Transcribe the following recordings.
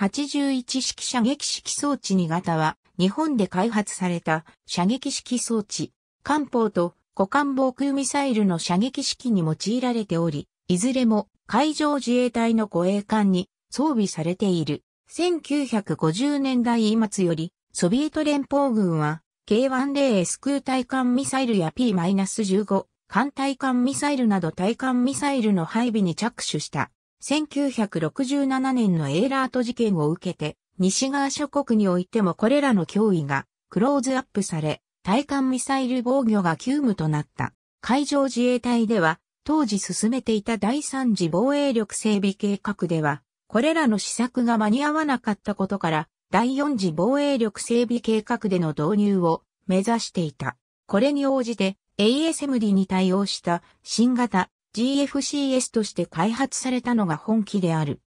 81式射撃式装置2型は、日本で開発された射撃式装置、艦砲と股間防空ミサイルの射撃式に用いられており、いずれも海上自衛隊の護衛艦に装備されている。1950年代末より、ソビエト連邦軍は、K10S 空対艦ミサイルや P-15 艦対艦ミサイルなど対艦ミサイルの配備に着手した。1967年のエーラート事件を受けて、西側諸国においてもこれらの脅威がクローズアップされ、対艦ミサイル防御が急務となった。海上自衛隊では、当時進めていた第三次防衛力整備計画では、これらの施策が間に合わなかったことから、第四次防衛力整備計画での導入を目指していた。これに応じて ASMD に対応した新型 GFCS として開発されたのが本機である。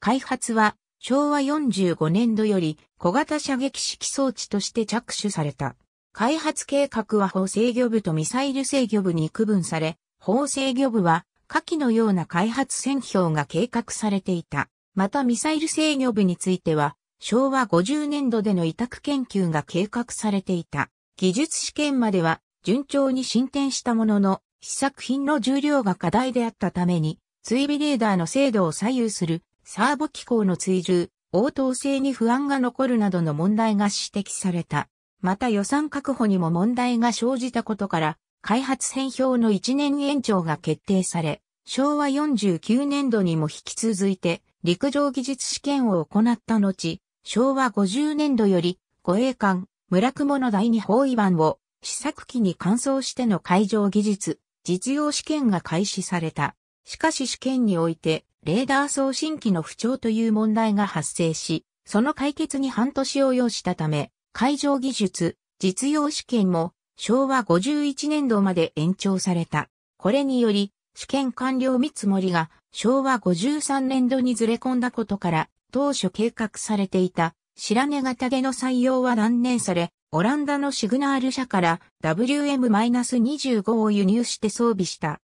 開発は昭和45年度より小型射撃式装置として着手された。開発計画は砲制御部とミサイル制御部に区分され、砲制御部は下記のような開発選表が計画されていた。またミサイル制御部については、昭和50年度での委託研究が計画されていた。技術試験までは順調に進展したものの、試作品の重量が課題であったために、追尾レーダーの精度を左右するサーボ機構の追従、応答性に不安が残るなどの問題が指摘された。また予算確保にも問題が生じたことから、開発編表の1年延長が決定され、昭和49年度にも引き続いて陸上技術試験を行った後、昭和50年度より護衛艦村雲の第二包囲版を試作機に換装しての海上技術実用試験が開始された。しかし試験において、レーダー送信機の不調という問題が発生し、その解決に半年を要したため、海上技術、実用試験も昭和51年度まで延長された。これにより、試験完了見積もりが昭和53年度にずれ込んだことから、当初計画されていた白根型での採用は断念され、オランダのシグナール社から WM-25 を輸入して装備した。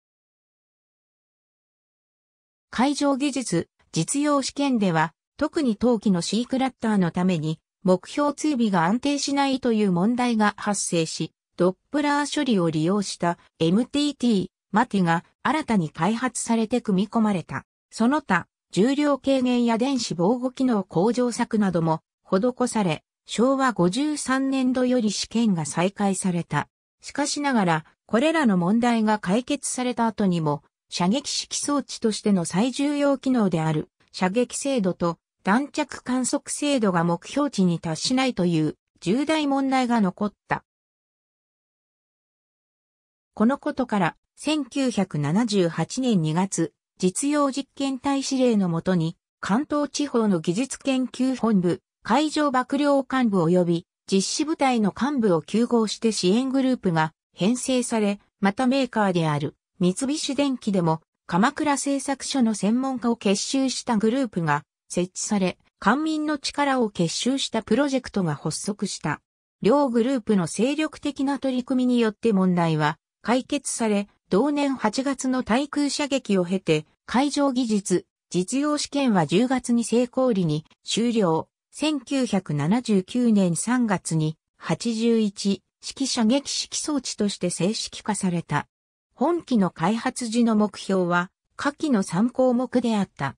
海上技術実用試験では、特に陶器のシークラッターのために、目標追尾が安定しないという問題が発生し、ドップラー処理を利用した MTT、マティが新たに開発されて組み込まれた。その他、重量軽減や電子防護機能向上策なども施され、昭和53年度より試験が再開された。しかしながら、これらの問題が解決された後にも、射撃式装置としての最重要機能である射撃精度と弾着観測精度が目標値に達しないという重大問題が残った。このことから1978年2月、実用実験体指令のもとに関東地方の技術研究本部海上幕僚幹部及び実施部隊の幹部を休合して支援グループが編成され、またメーカーである三菱電機でも鎌倉製作所の専門家を結集したグループが設置され、官民の力を結集したプロジェクトが発足した。両グループの精力的な取り組みによって問題は解決され、同年8月の対空射撃を経て、海上技術、実用試験は10月に成功裏に終了。1979年3月に81式射撃式装置として正式化された。本機の開発時の目標は下記の3項目であった。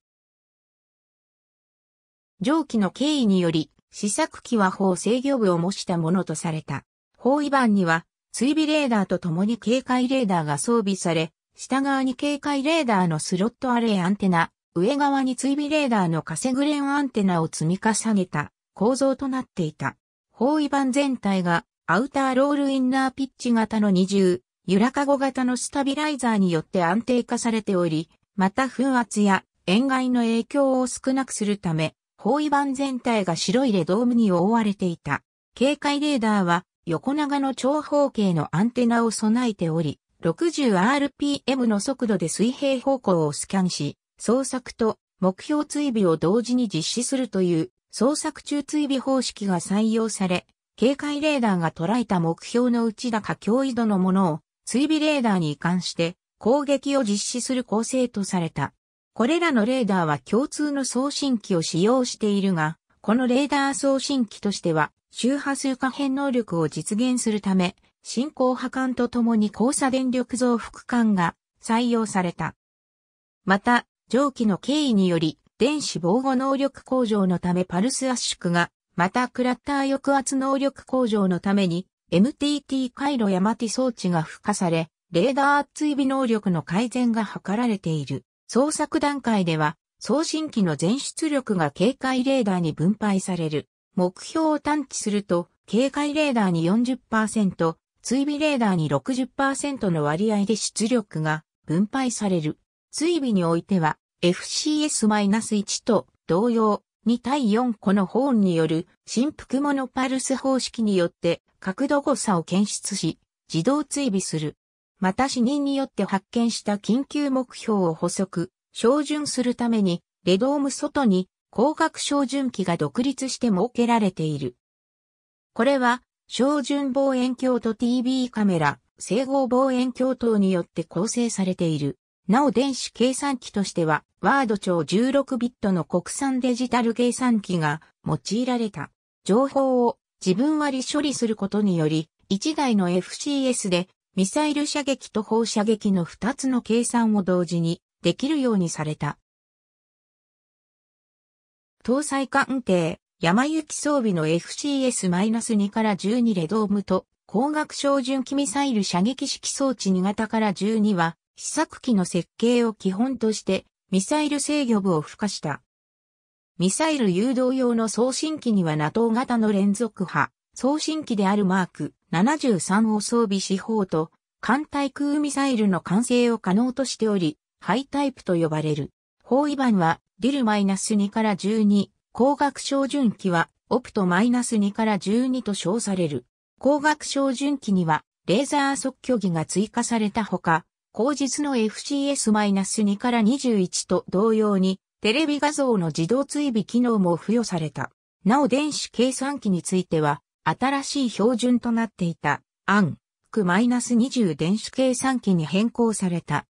上記の経緯により、試作機は砲制御部を模したものとされた。法違板には追尾レーダーと共に警戒レーダーが装備され、下側に警戒レーダーのスロットアレイアンテナ、上側に追尾レーダーのカセグレンアンテナを積み重ねた構造となっていた。包囲板全体がアウターロールインナーピッチ型の二重、揺らかご型のスタビライザーによって安定化されており、また風圧や塩害の影響を少なくするため、包囲板全体が白いレドームに覆われていた。警戒レーダーは横長の長方形のアンテナを備えており、60rpm の速度で水平方向をスキャンし、創作と目標追尾を同時に実施するという創作中追尾方式が採用され、警戒レーダーが捉えた目標のうちだか強度のものを追尾レーダーに移管して攻撃を実施する構成とされた。これらのレーダーは共通の送信機を使用しているが、このレーダー送信機としては周波数可変能力を実現するため、進行破綻とともに交差電力増幅管が採用された。また、蒸気の経緯により電子防護能力向上のためパルス圧縮が、またクラッター抑圧能力向上のために MTT 回路やマティ装置が付加され、レーダー追尾能力の改善が図られている。捜索段階では、送信機の全出力が警戒レーダーに分配される。目標を探知すると、警戒レーダーに40%、追尾レーダーに60%の割合で出力が分配される。追尾においては、FCS-1 と同様、2対4個のホーンによる振幅モノパルス方式によって角度誤差を検出し、自動追尾する。また死人によって発見した緊急目標を補足、照準するために、レドーム外に光学照準器が独立して設けられている。これは、照準望遠鏡と TB カメラ、整合望遠鏡等によって構成されている。なお電子計算機としては、ワード長16ビットの国産デジタル計算機が用いられた。情報を自分割処理することにより、1台の FCS でミサイル射撃と放射撃の2つの計算を同時にできるようにされた。搭載艦艇、山行き装備の FCS-2 から12レドームと、光学照準機ミサイル射撃式装置2型から12は、試作機の設計を基本として、ミサイル制御部を付加した。ミサイル誘導用の送信機には NATO 型の連続波、送信機であるマーク73を装備し砲と、艦隊空ミサイルの完成を可能としており、ハイタイプと呼ばれる。包囲板は、ディル -2 から12、光学照準器は、オプト -2 から12と称される。光学照準器には、レーザー測距儀が追加されたほか、後日の FCS-2 から21と同様に、テレビ画像の自動追尾機能も付与された。なお電子計算機については、新しい標準となっていた、アン、ク -20 電子計算機に変更された。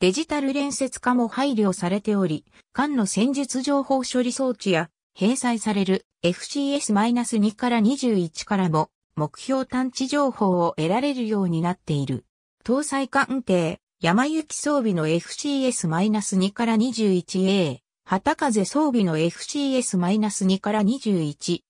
デジタル連接化も配慮されており、間の戦術情報処理装置や、閉済される FCS-2 から21からも目標探知情報を得られるようになっている。搭載艦艇、山行き装備の FCS-2 から 21A、旗風装備の FCS-2 から 21C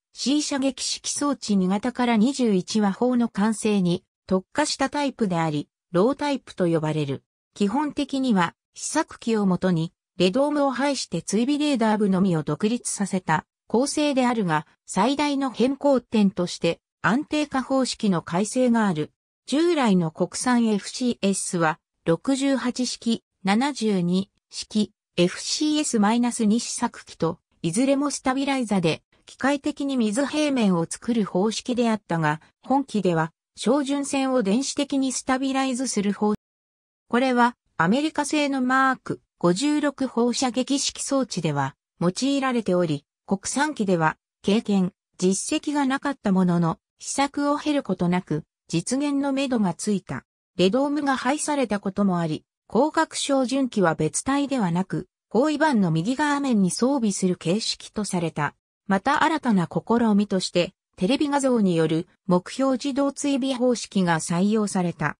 射撃式装置2型から21和砲の完成に特化したタイプであり、ロータイプと呼ばれる。基本的には、試作機をもとに、レドームを排して追尾レーダー部のみを独立させた構成であるが、最大の変更点として、安定化方式の改正がある。従来の国産 FCS は68式、72式、FCS-2 試作機と、いずれもスタビライザで、機械的に水平面を作る方式であったが、本機では、照準線を電子的にスタビライズする方式。これは、アメリカ製のマーク56放射撃式装置では、用いられており、国産機では、経験、実績がなかったものの、施策を経ることなく、実現のめどがついた。レドームが廃されたこともあり、広角照準器は別体ではなく、後位版の右側面に装備する形式とされた。また新たな試みとして、テレビ画像による目標自動追尾方式が採用された。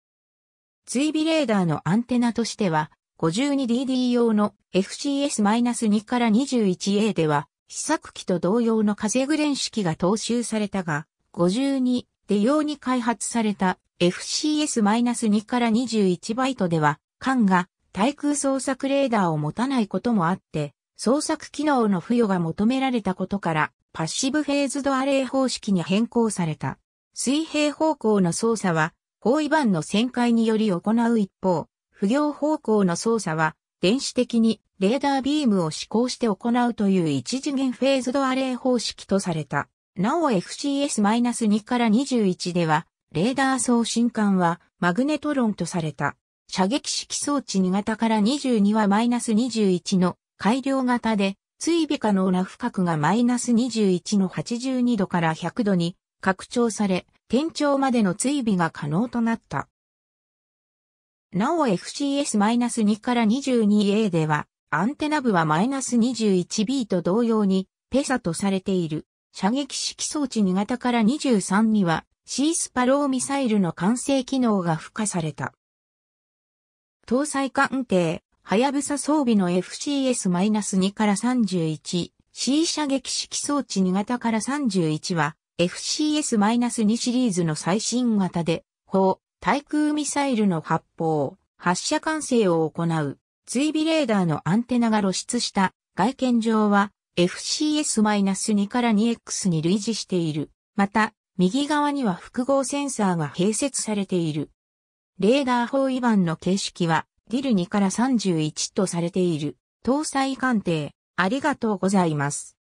追尾レーダーのアンテナとしては、52DD 用の FCS-2 から 21A では、試作機と同様の風グレン式が踏襲されたが、52で用に開発された FCS-2 から21バイトでは、艦が対空捜索レーダーを持たないこともあって、捜索機能の付与が求められたことから、パッシブフェーズドアレイ方式に変更された。水平方向の操作は、方位板の旋回により行う一方、不行方向の操作は、電子的にレーダービームを指向して行うという一次元フェーズドアレイ方式とされた。なお FCS-2 から21では、レーダー送信管はマグネトロンとされた。射撃式装置2型から22は -21 の改良型で、追尾可能な負くが -21 の82度から100度に拡張され、天頂までの追尾が可能となった。なお FCS-2 から 22A では、アンテナ部は -21B と同様に、ペサとされている。射撃式装置2型から23には、シースパローミサイルの完成機能が付加された。搭載艦艇、はやぶさ装備の FCS-2 から31、C 射撃式装置2型から31は、FCS-2 シリーズの最新型で、砲、対空ミサイルの発砲、発射管制を行う、追尾レーダーのアンテナが露出した、外見上は、FCS-2 から 2X に類似している。また、右側には複合センサーが併設されている。レーダー包囲板の形式は、ディル2から31とされている。搭載鑑定、ありがとうございます。